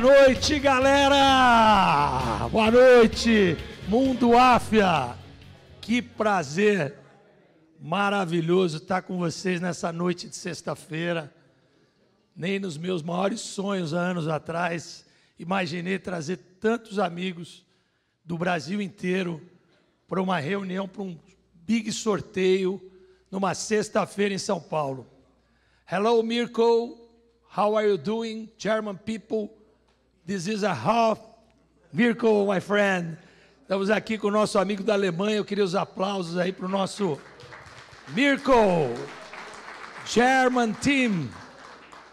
noite, galera! Boa noite, Mundo Áfia! Que prazer maravilhoso estar com vocês nessa noite de sexta-feira. Nem nos meus maiores sonhos há anos atrás imaginei trazer tantos amigos do Brasil inteiro para uma reunião, para um big sorteio numa sexta-feira em São Paulo. Hello, Mirko. How are you doing, German people? This is a half miracle, my friend. Estamos aqui com o nosso amigo da Alemanha. Eu queria os aplausos aí para o nosso miracle German team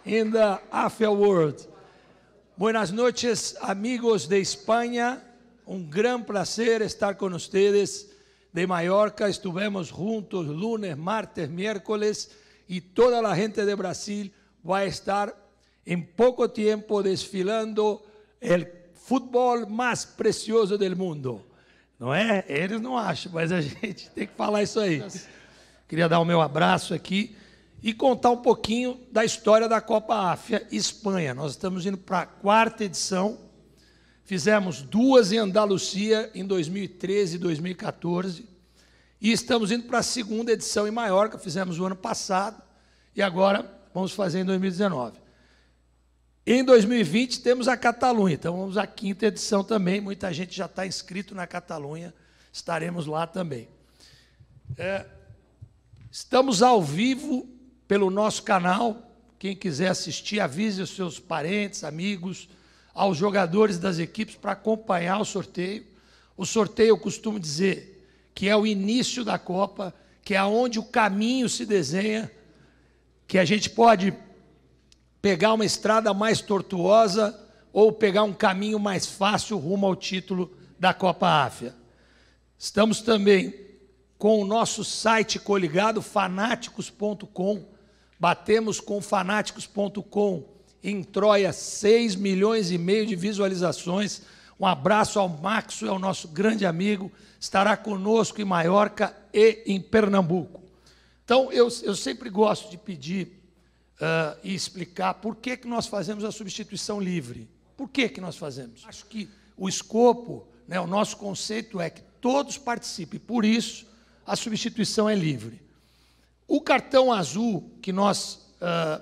in the AFIA World. Buenas noches, amigos de Espanha. Um grande prazer estar com vocês de Mallorca. Estivemos juntos lunes, martes, miércoles e toda a gente de Brasil vai estar en poco tiempo desfilando el futebol mais precioso do mundo. Não é? Eles não acham, mas a gente tem que falar isso aí. Queria dar o meu abraço aqui e contar um pouquinho da história da Copa África Espanha. Nós estamos indo para a quarta edição. Fizemos duas em Andalucia em 2013 e 2014. E estamos indo para a segunda edição em Maiorca, fizemos o ano passado, e agora vamos fazer em 2019. Em 2020 temos a Catalunha, então vamos à quinta edição também. Muita gente já está inscrito na Catalunha, estaremos lá também. É, estamos ao vivo pelo nosso canal. Quem quiser assistir, avise os seus parentes, amigos, aos jogadores das equipes para acompanhar o sorteio. O sorteio, eu costumo dizer, que é o início da Copa, que é onde o caminho se desenha, que a gente pode pegar uma estrada mais tortuosa ou pegar um caminho mais fácil rumo ao título da Copa África. Estamos também com o nosso site coligado, fanáticos.com. Batemos com fanáticos.com em Troia 6 milhões e meio de visualizações. Um abraço ao Max, é o nosso grande amigo, estará conosco em Maiorca e em Pernambuco. Então, eu, eu sempre gosto de pedir uh, e explicar por que, que nós fazemos a substituição livre. Por que, que nós fazemos? Acho que o escopo, né, o nosso conceito é que todos participem, por isso a substituição é livre. O cartão azul que nós uh,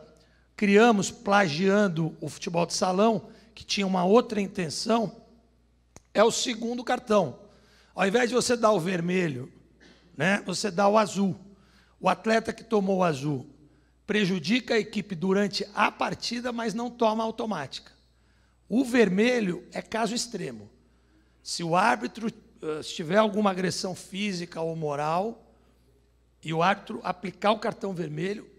criamos plagiando o futebol de salão, que tinha uma outra intenção, é o segundo cartão. Ao invés de você dar o vermelho, né, você dá o azul. O atleta que tomou o azul prejudica a equipe durante a partida, mas não toma automática. O vermelho é caso extremo. Se o árbitro eh, se tiver alguma agressão física ou moral e o árbitro aplicar o cartão vermelho,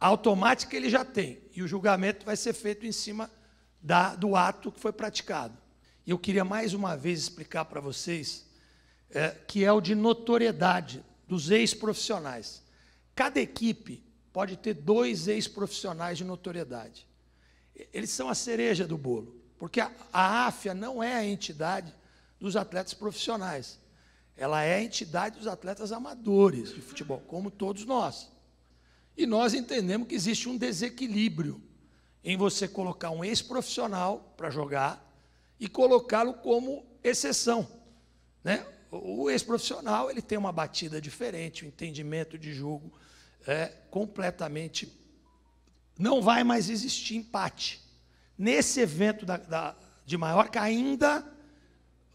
automática ele já tem e o julgamento vai ser feito em cima da, do ato que foi praticado. E eu queria mais uma vez explicar para vocês é, que é o de notoriedade dos ex-profissionais. Cada equipe pode ter dois ex-profissionais de notoriedade. Eles são a cereja do bolo, porque a, a AFIA não é a entidade dos atletas profissionais. Ela é a entidade dos atletas amadores de futebol, como todos nós. E nós entendemos que existe um desequilíbrio em você colocar um ex-profissional para jogar e colocá-lo como exceção. Né? O ex-profissional ele tem uma batida diferente, um entendimento de jogo é, completamente. Não vai mais existir empate. Nesse evento da, da, de Maiorca, ainda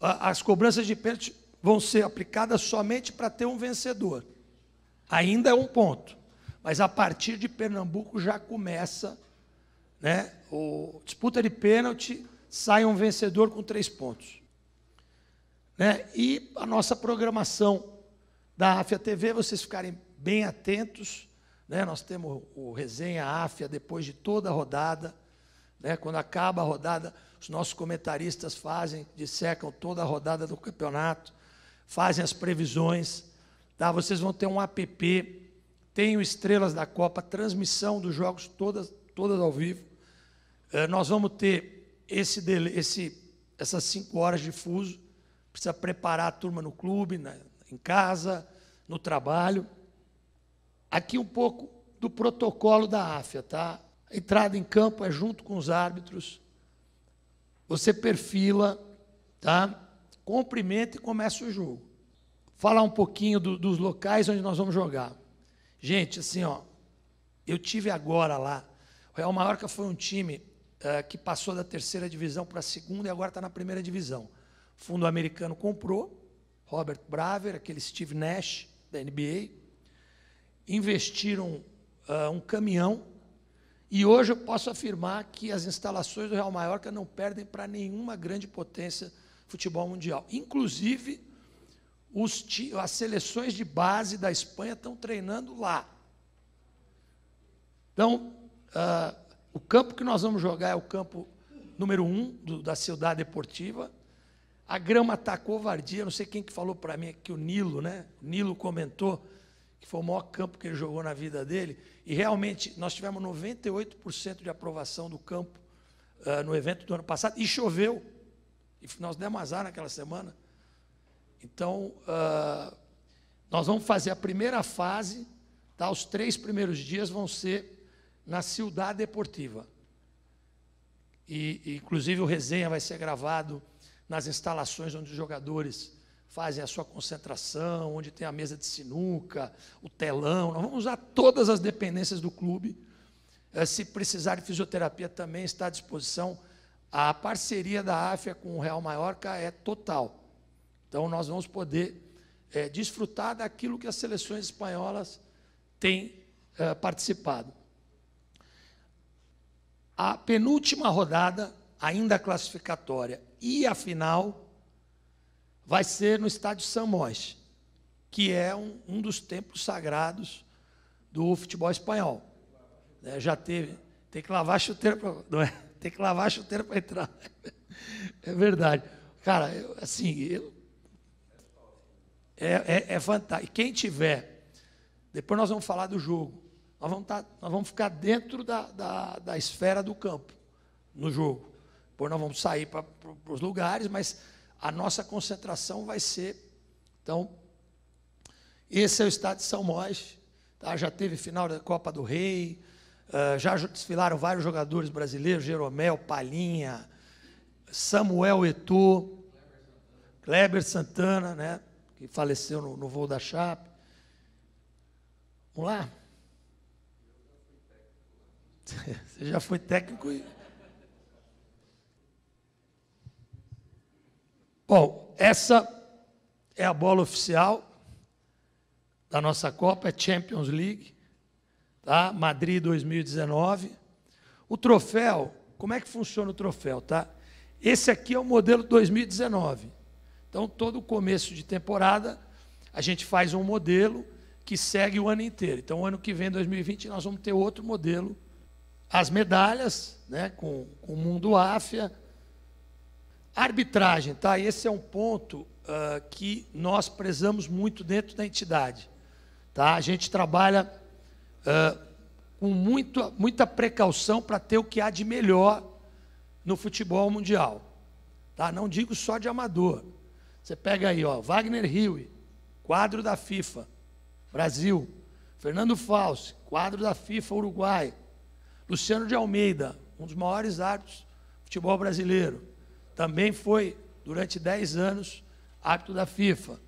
a, as cobranças de pênalti vão ser aplicadas somente para ter um vencedor. Ainda é um ponto. Mas a partir de Pernambuco já começa né, o disputa de pênalti, sai um vencedor com três pontos. Né? E a nossa programação da AFIA TV, vocês ficarem bem atentos. Né? Nós temos o resenha áfia depois de toda a rodada. Né? Quando acaba a rodada, os nossos comentaristas fazem, dissecam toda a rodada do campeonato, fazem as previsões. Tá? Vocês vão ter um app, tem o Estrelas da Copa, transmissão dos jogos todas, todas ao vivo. É, nós vamos ter esse, esse, essas cinco horas de fuso. Precisa preparar a turma no clube, na, em casa, no trabalho. Aqui um pouco do protocolo da AFIA, tá? A entrada em campo é junto com os árbitros. Você perfila, tá? Cumprimenta e começa o jogo. Falar um pouquinho do, dos locais onde nós vamos jogar. Gente, assim, ó, eu tive agora lá. O Real Mallorca foi um time eh, que passou da terceira divisão para a segunda e agora está na primeira divisão. O fundo americano comprou, Robert Braver, aquele Steve Nash da NBA, investiram uh, um caminhão e hoje eu posso afirmar que as instalações do Real Mallorca não perdem para nenhuma grande potência futebol mundial. Inclusive, os, as seleções de base da Espanha estão treinando lá. Então, uh, o campo que nós vamos jogar é o campo número um do, da Cidade Deportiva. A grama está covardia, não sei quem que falou para mim, que o Nilo, né? O Nilo comentou que foi o maior campo que ele jogou na vida dele, e realmente nós tivemos 98% de aprovação do campo uh, no evento do ano passado, e choveu. E nós demos azar naquela semana. Então, uh, nós vamos fazer a primeira fase, tá? os três primeiros dias vão ser na Cidade Deportiva. E, e, inclusive, o resenha vai ser gravado nas instalações onde os jogadores fazem a sua concentração, onde tem a mesa de sinuca, o telão. Nós vamos usar todas as dependências do clube. Eh, se precisar de fisioterapia, também está à disposição. A parceria da AFIA com o Real Maiorca é total. Então, nós vamos poder é, desfrutar daquilo que as seleções espanholas têm é, participado. A penúltima rodada, ainda classificatória, e a final vai ser no estádio Samós, que é um, um dos templos sagrados do futebol espanhol. É, já teve. Tem que lavar a chuteira para. Não é? Tem que lavar a chuteira para entrar. É verdade. Cara, eu, assim, eu, é, é, é fantástico. Quem tiver, depois nós vamos falar do jogo. Nós vamos, tá, nós vamos ficar dentro da, da, da esfera do campo, no jogo. Depois nós vamos sair para os lugares, mas a nossa concentração vai ser. Então, esse é o estado de São Mós. Tá? Já teve final da Copa do Rei, ah, já desfilaram vários jogadores brasileiros, Jeromel, Palinha, Samuel Eto'o, Kleber Santana, né? que faleceu no, no voo da Chape. Vamos lá? Você já foi técnico e... Bom, essa é a bola oficial da nossa Copa, é Champions League, tá? Madrid 2019. O troféu, como é que funciona o troféu, tá? Esse aqui é o modelo 2019. Então, todo começo de temporada, a gente faz um modelo que segue o ano inteiro. Então, ano que vem, 2020, nós vamos ter outro modelo. As medalhas, né, com, com o mundo áfia, Arbitragem, tá? Esse é um ponto uh, que nós prezamos muito dentro da entidade. Tá? A gente trabalha uh, com muito, muita precaução para ter o que há de melhor no futebol mundial. Tá? Não digo só de amador. Você pega aí, ó, Wagner Rui, quadro da FIFA, Brasil. Fernando Fauci, quadro da FIFA, Uruguai. Luciano de Almeida, um dos maiores árbitros do futebol brasileiro também foi, durante 10 anos, árbitro da FIFA.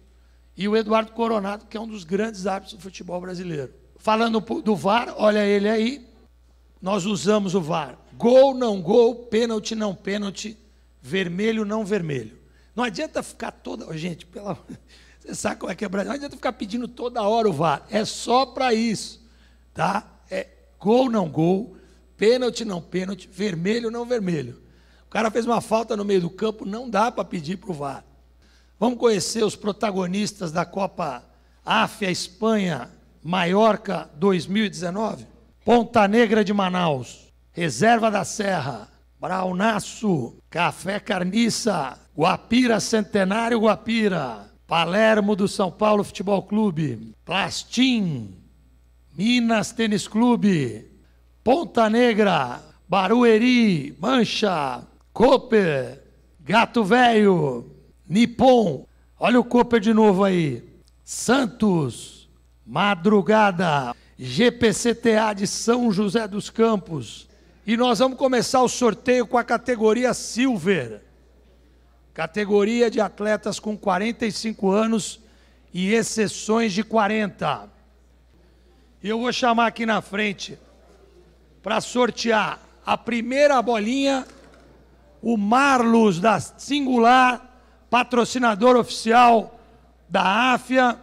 E o Eduardo Coronado, que é um dos grandes árbitros do futebol brasileiro. Falando do VAR, olha ele aí, nós usamos o VAR. Gol, não gol, pênalti, não pênalti, vermelho, não vermelho. Não adianta ficar toda. Gente, pela... você sabe como é que é Brasil? Não adianta ficar pedindo toda hora o VAR. É só para isso. Tá? É gol, não gol, pênalti, não pênalti, vermelho, não vermelho cara fez uma falta no meio do campo, não dá para pedir para o VAR. Vamos conhecer os protagonistas da Copa África, Espanha Maiorca 2019? Ponta Negra de Manaus, Reserva da Serra, Braunaço, Café Carniça, Guapira Centenário Guapira, Palermo do São Paulo Futebol Clube, Plastim, Minas Tênis Clube, Ponta Negra, Barueri, Mancha, Cooper, Gato Velho, Nippon. Olha o Cooper de novo aí. Santos, Madrugada, GPCTA de São José dos Campos. E nós vamos começar o sorteio com a categoria Silver. Categoria de atletas com 45 anos e exceções de 40. E eu vou chamar aqui na frente para sortear a primeira bolinha o Marlos da Singular, patrocinador oficial da AFIA.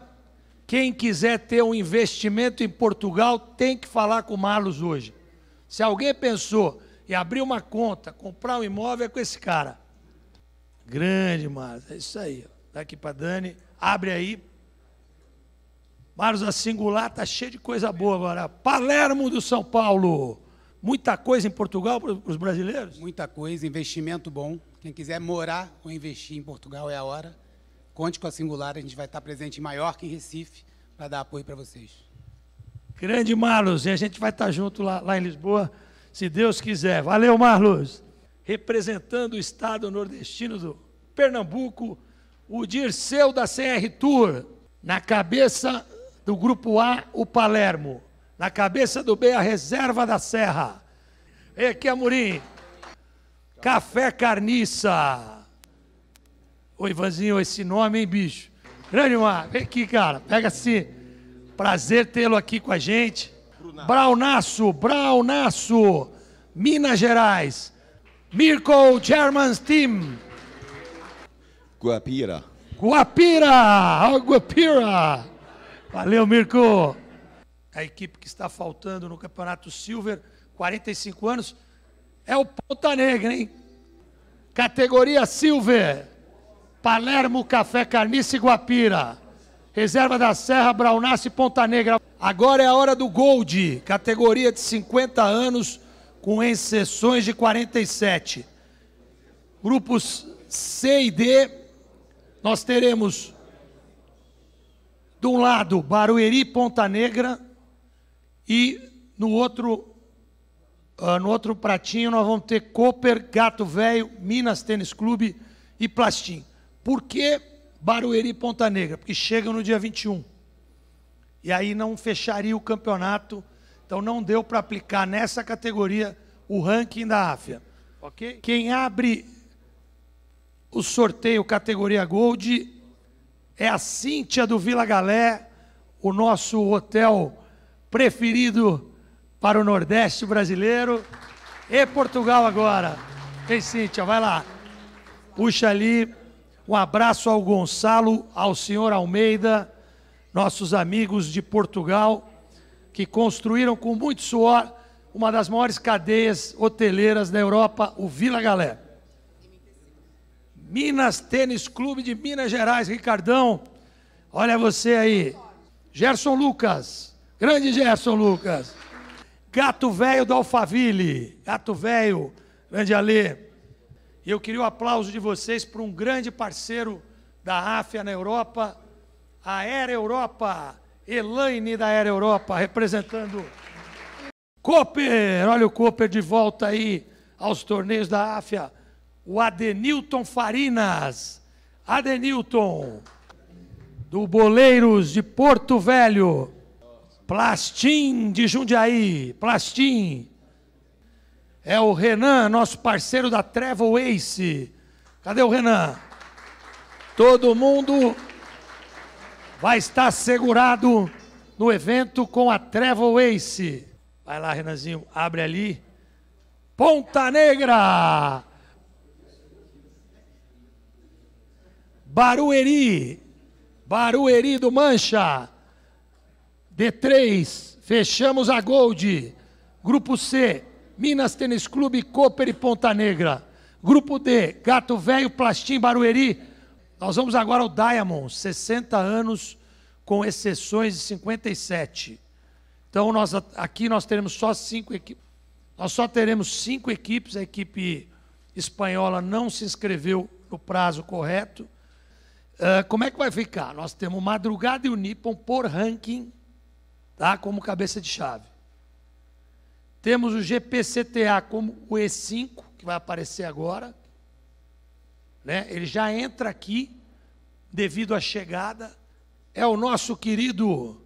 Quem quiser ter um investimento em Portugal tem que falar com o Marlos hoje. Se alguém pensou em abrir uma conta, comprar um imóvel, é com esse cara. Grande, Marlos. É isso aí. Dá aqui para Dani. Abre aí. Marlos da Singular está cheio de coisa boa agora. Palermo do São Paulo. Muita coisa em Portugal para os brasileiros? Muita coisa, investimento bom. Quem quiser morar ou investir em Portugal é a hora. Conte com a Singular, a gente vai estar presente em Maiorca, em Recife, para dar apoio para vocês. Grande Marlos, e a gente vai estar junto lá, lá em Lisboa, se Deus quiser. Valeu, Marlos! Representando o estado nordestino do Pernambuco, o Dirceu da CR Tour. Na cabeça do grupo A, o Palermo. Na cabeça do B, a reserva da serra. E aqui, Amorim. Café Carniça. Oi, Ivanzinho, esse nome, hein, bicho? Grande Mar, vem aqui, cara. Pega assim. Prazer tê-lo aqui com a gente. Braunaço, Braunaço, Minas Gerais. Mirko German's Team. Guapira. Guapira! Oh, Guapira! Valeu, Mirko! a equipe que está faltando no Campeonato Silver, 45 anos, é o Ponta Negra, hein? Categoria Silver, Palermo, Café Carniça e Guapira. Reserva da Serra, Braunácio e Ponta Negra. Agora é a hora do Gold, categoria de 50 anos, com exceções de 47. Grupos C e D, nós teremos, de um lado, Barueri, Ponta Negra, e no outro, uh, no outro pratinho nós vamos ter Cooper, Gato Velho, Minas Tênis Clube e Plastim. Por que Barueri e Ponta Negra? Porque chegam no dia 21. E aí não fecharia o campeonato. Então não deu para aplicar nessa categoria o ranking da AFIA. Okay. Quem abre o sorteio categoria Gold é a Cíntia do Vila Galé, o nosso hotel preferido para o Nordeste brasileiro. E Portugal agora. Ei, Cíntia, vai lá. Puxa ali. Um abraço ao Gonçalo, ao senhor Almeida, nossos amigos de Portugal, que construíram com muito suor uma das maiores cadeias hoteleiras da Europa, o Vila Galé. Minas Tênis Clube de Minas Gerais, Ricardão. Olha você aí. Gerson Lucas. Grande Gerson Lucas. Gato Velho do Alfaville. Gato Velho, grande Alê. E eu queria o aplauso de vocês para um grande parceiro da Ráfia na Europa, a Era Europa, Elaine da Era Europa, representando Cooper. Olha o Cooper de volta aí aos torneios da Áfia. O Adenilton Farinas. Adenilton, do Boleiros de Porto Velho. Plastim de Jundiaí, Plastim. É o Renan, nosso parceiro da Travel Ace. Cadê o Renan? Todo mundo vai estar segurado no evento com a Travel Ace. Vai lá, Renanzinho, abre ali. Ponta Negra! Barueri! Barueri do Mancha! D3, fechamos a Gold. Grupo C, Minas Tênis Clube, Cooper e Ponta Negra. Grupo D, Gato Velho, Plastim, Barueri. Nós vamos agora ao Diamond, 60 anos com exceções de 57. Então nós, aqui nós teremos só cinco equipes. Nós só teremos cinco equipes. A equipe espanhola não se inscreveu no prazo correto. Uh, como é que vai ficar? Nós temos Madrugada e o Nippon por ranking tá? como cabeça de chave. Temos o GPCTA como o E5, que vai aparecer agora. Né? Ele já entra aqui devido à chegada. É o nosso querido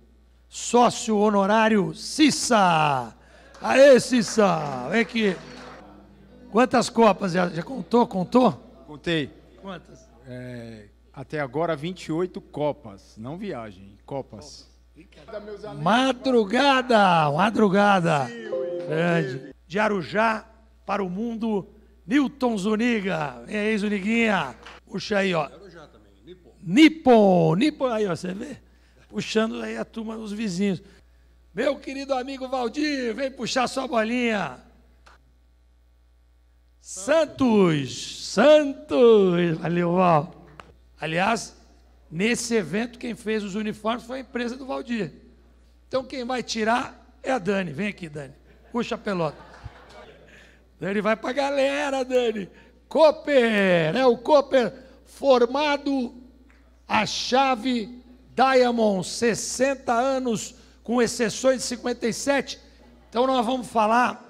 sócio honorário Cissa. Aê, Cissa, vem aqui. Quantas copas já, já contou? Contou? Contei. Quantas? É, até agora 28 copas, não viagem, copas. Madrugada, madrugada. Grande. De Arujá para o mundo, Newton Zuniga. Vem aí, Zuniguinha. Puxa aí, ó. Nippon, Nippon, aí, ó, você vê? Puxando aí a turma dos vizinhos. Meu querido amigo Valdir, vem puxar sua bolinha. Santos, Santos, valeu, Val. Aliás, Nesse evento, quem fez os uniformes foi a empresa do Valdir. Então, quem vai tirar é a Dani. Vem aqui, Dani. Puxa a pelota. Dani vai para a galera, Dani. Cooper, é o Cooper formado a chave Diamond, 60 anos, com exceções de 57. Então, nós vamos falar.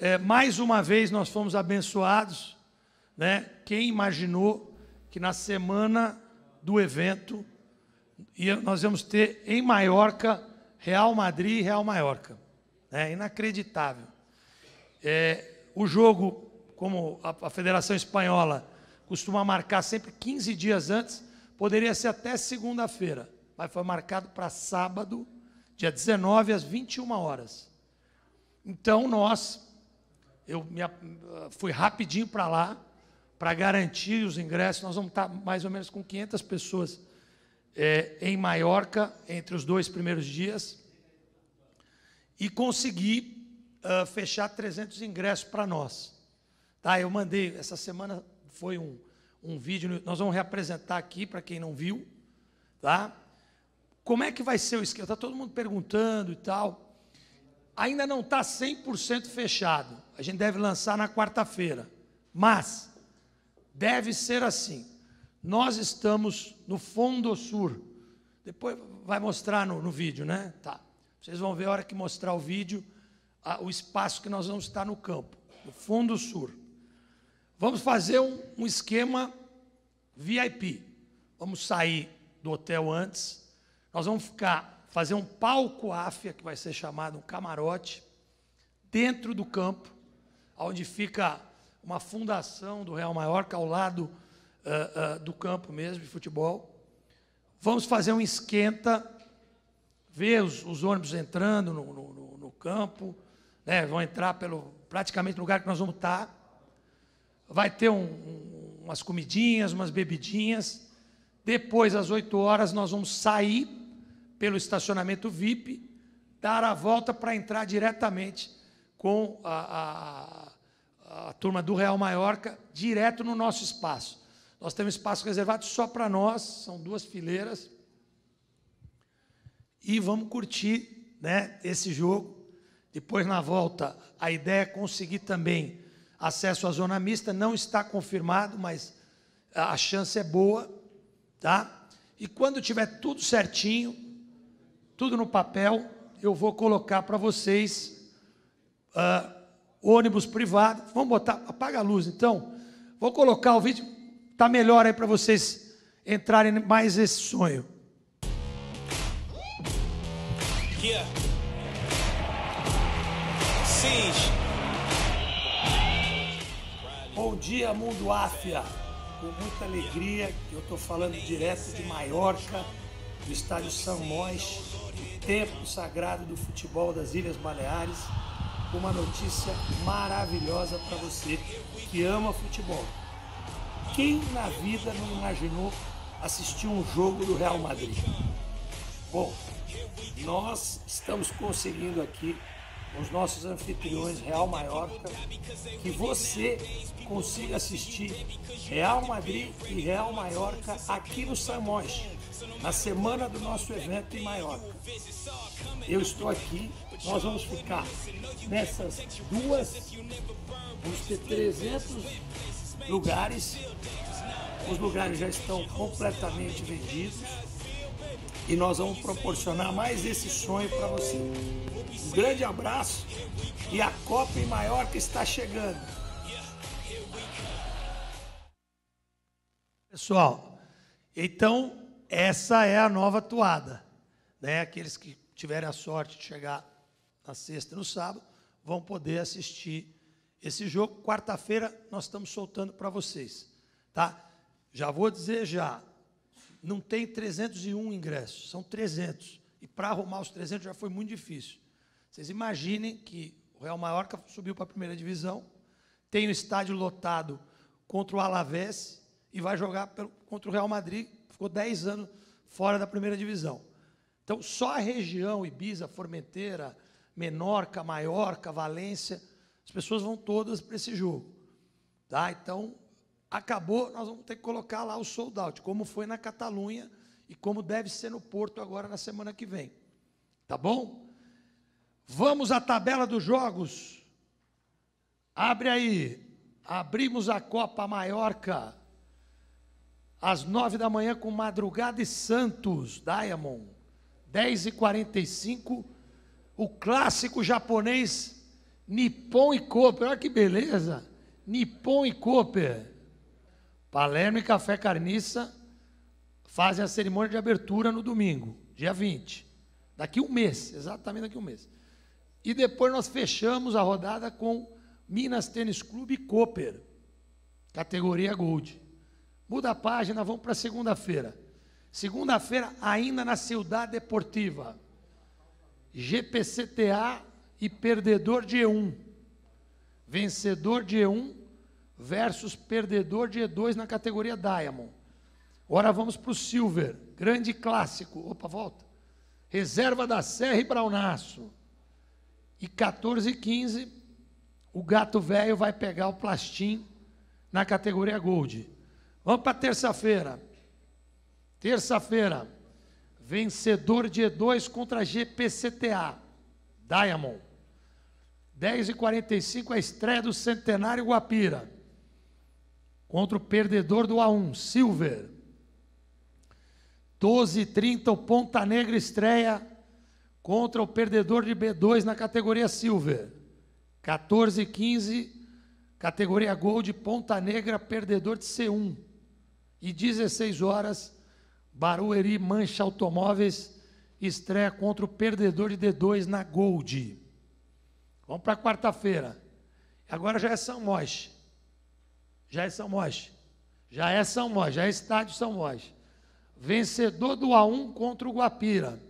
É, mais uma vez, nós fomos abençoados. Né? Quem imaginou que na semana do evento. E nós vamos ter em Maiorca, Real Madrid e Real Maiorca. É inacreditável. É, o jogo, como a, a Federação Espanhola costuma marcar sempre 15 dias antes, poderia ser até segunda-feira, mas foi marcado para sábado, dia 19 às 21 horas. Então nós, eu me, fui rapidinho para lá, para garantir os ingressos. Nós vamos estar tá mais ou menos com 500 pessoas é, em Maiorca entre os dois primeiros dias e conseguir uh, fechar 300 ingressos para nós. Tá? Eu mandei, essa semana foi um, um vídeo, nós vamos reapresentar aqui para quem não viu. Tá? Como é que vai ser o esquema? Está todo mundo perguntando e tal. Ainda não está 100% fechado. A gente deve lançar na quarta-feira. Mas Deve ser assim. Nós estamos no fundo sul. Depois vai mostrar no, no, vídeo, né? Tá. Vocês vão ver a hora que mostrar o vídeo a, o espaço que nós vamos estar no campo, no fundo sul. Vamos fazer um, um esquema VIP. Vamos sair do hotel antes. Nós vamos ficar fazer um palco AFIA, que vai ser chamado um camarote, dentro do campo, onde fica uma fundação do Real Maiorca é ao lado uh, uh, do campo mesmo de futebol. Vamos fazer um esquenta, ver os, os ônibus entrando no, no, no campo, né? vão entrar pelo praticamente no lugar que nós vamos estar. Vai ter um, um, umas comidinhas, umas bebidinhas. Depois, às 8 horas, nós vamos sair pelo estacionamento VIP, dar a volta para entrar diretamente com a, a a turma do Real Maiorca direto no nosso espaço. Nós temos espaço reservado só para nós, são duas fileiras. E vamos curtir né, esse jogo. Depois, na volta, a ideia é conseguir também acesso à zona mista. Não está confirmado, mas a chance é boa. Tá? E quando tiver tudo certinho, tudo no papel, eu vou colocar para vocês. Uh, ônibus privado. Vamos botar, apaga a luz então. Vou colocar o vídeo, Está melhor aí para vocês entrarem mais nesse sonho. Yeah. Bom dia, mundo Áfia. Com muita alegria, eu estou falando direto de Maiorca, do estádio São o templo sagrado do futebol das Ilhas Baleares uma notícia maravilhosa para você que ama futebol. Quem na vida não imaginou assistir um jogo do Real Madrid? Bom, nós estamos conseguindo aqui os nossos anfitriões Real Maiorca, que você consiga assistir Real Madrid e Real Maiorca aqui no Samós na semana do nosso evento em Maiorca. Eu estou aqui, nós vamos ficar nessas duas, vamos ter 300 lugares, os lugares já estão completamente vendidos e nós vamos proporcionar mais esse sonho para você. Um grande abraço e a Copa em Maiorca está chegando. Pessoal, então essa é a nova toada. Né? Aqueles que tiverem a sorte de chegar na sexta e no sábado vão poder assistir esse jogo. Quarta-feira nós estamos soltando para vocês. Tá? Já vou dizer já, não tem 301 ingressos, são 300. E para arrumar os 300 já foi muito difícil. Vocês imaginem que o Real Mallorca subiu para a primeira divisão, tem o estádio lotado contra o Alavés e vai jogar pelo, contra o Real Madrid Ficou 10 anos fora da primeira divisão. Então, só a região Ibiza, Formenteira, Menorca, Maiorca, Valência, as pessoas vão todas para esse jogo. Tá? Então, acabou, nós vamos ter que colocar lá o sold out, como foi na Catalunha e como deve ser no Porto agora na semana que vem. Tá bom? Vamos à tabela dos jogos. Abre aí. Abrimos a Copa Maiorca às nove da manhã com Madrugada e Santos, Diamond. 10h45, o clássico japonês Nippon e Cooper. Olha que beleza! Nippon e Cooper. Palermo e Café Carniça fazem a cerimônia de abertura no domingo, dia 20. Daqui um mês, exatamente daqui um mês. E depois nós fechamos a rodada com Minas Tênis Clube e Cooper, categoria Gold. Muda a página, vamos para segunda-feira. Segunda-feira, ainda na Cidade Deportiva. GPCTA e perdedor de E1. Vencedor de E1 versus perdedor de E2 na categoria Diamond. Agora vamos para o Silver, grande clássico. Opa, volta. Reserva da Serra e Braunaço. E 14 e 15, o gato velho vai pegar o plastim na categoria Gold. Vamos para terça-feira. Terça-feira, vencedor de E2 contra GPCTA, Diamond. 10h45, a estreia do Centenário Guapira. Contra o perdedor do A1, Silver. 12h30, o Ponta Negra estreia contra o perdedor de B2 na categoria Silver. 14h15, categoria Gold, Ponta Negra, perdedor de C1. E 16 horas, Barueri Mancha Automóveis estreia contra o perdedor de D2 na Gold. Vamos para quarta-feira. Agora já é São Moche. Já é São Moche. Já é São Moche, já é estádio São Moche. Vencedor do A1 contra o Guapira.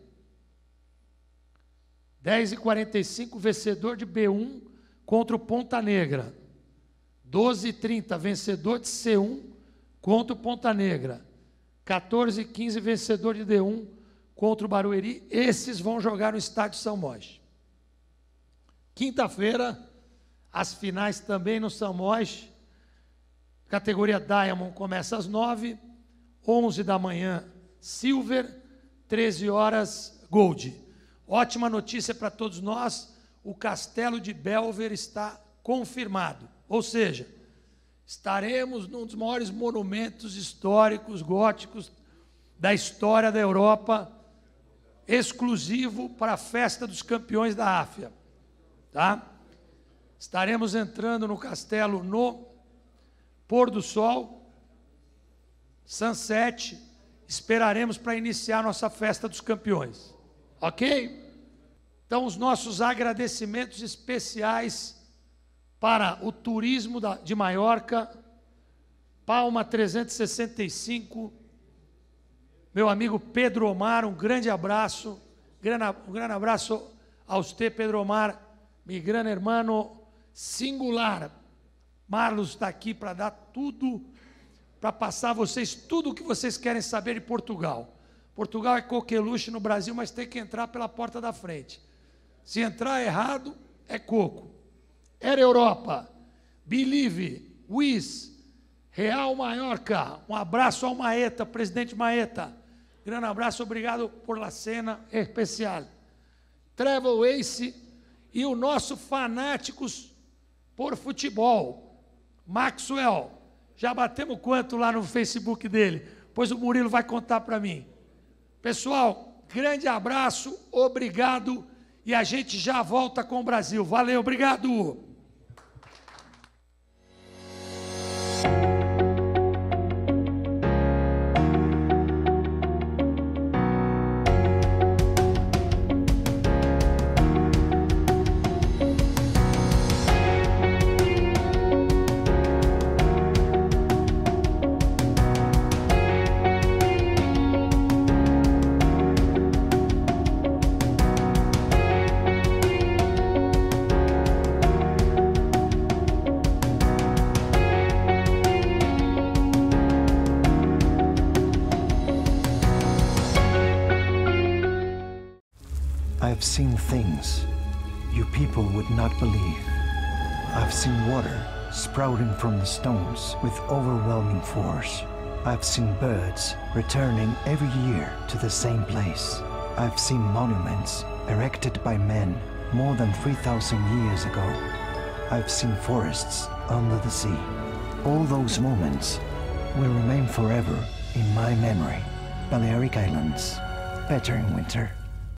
10 e 45 vencedor de B1 contra o Ponta Negra. 12 e 30 vencedor de C1 contra o Ponta Negra, 14 e 15 vencedor de D1 contra o Barueri, esses vão jogar no estádio São Mois. Quinta-feira, as finais também no São Mois, categoria Diamond começa às 9, 11 da manhã Silver, 13 horas Gold. Ótima notícia para todos nós, o Castelo de Belver está confirmado, ou seja, estaremos num dos maiores monumentos históricos góticos da história da Europa, exclusivo para a festa dos campeões da Áfia, tá? Estaremos entrando no castelo no pôr do sol, sunset, esperaremos para iniciar nossa festa dos campeões. OK? Então os nossos agradecimentos especiais para o turismo de Maiorca, Palma 365. Meu amigo Pedro Omar, um grande abraço. Um grande abraço a você, Pedro Omar, meu grande irmão singular. Marlos está aqui para dar tudo, para passar a vocês tudo o que vocês querem saber de Portugal. Portugal é coqueluche no Brasil, mas tem que entrar pela porta da frente. Se entrar errado, é coco. Era Europa. Believe, Wiz, Real Mallorca, Um abraço ao Maeta, presidente Maeta. Grande abraço, obrigado por la cena especial. Travel Ace e o nosso fanáticos por futebol, Maxwell. Já batemos quanto lá no Facebook dele? Pois o Murilo vai contar para mim. Pessoal, grande abraço, obrigado e a gente já volta com o Brasil. Valeu, obrigado. seen things you people would not believe. I've seen water sprouting from the stones with overwhelming force. I've seen birds returning every year to the same place. I've seen monuments erected by men more than 3,000 years ago. I've seen forests under the sea. All those moments will remain forever in my memory. Balearic Islands, better in winter.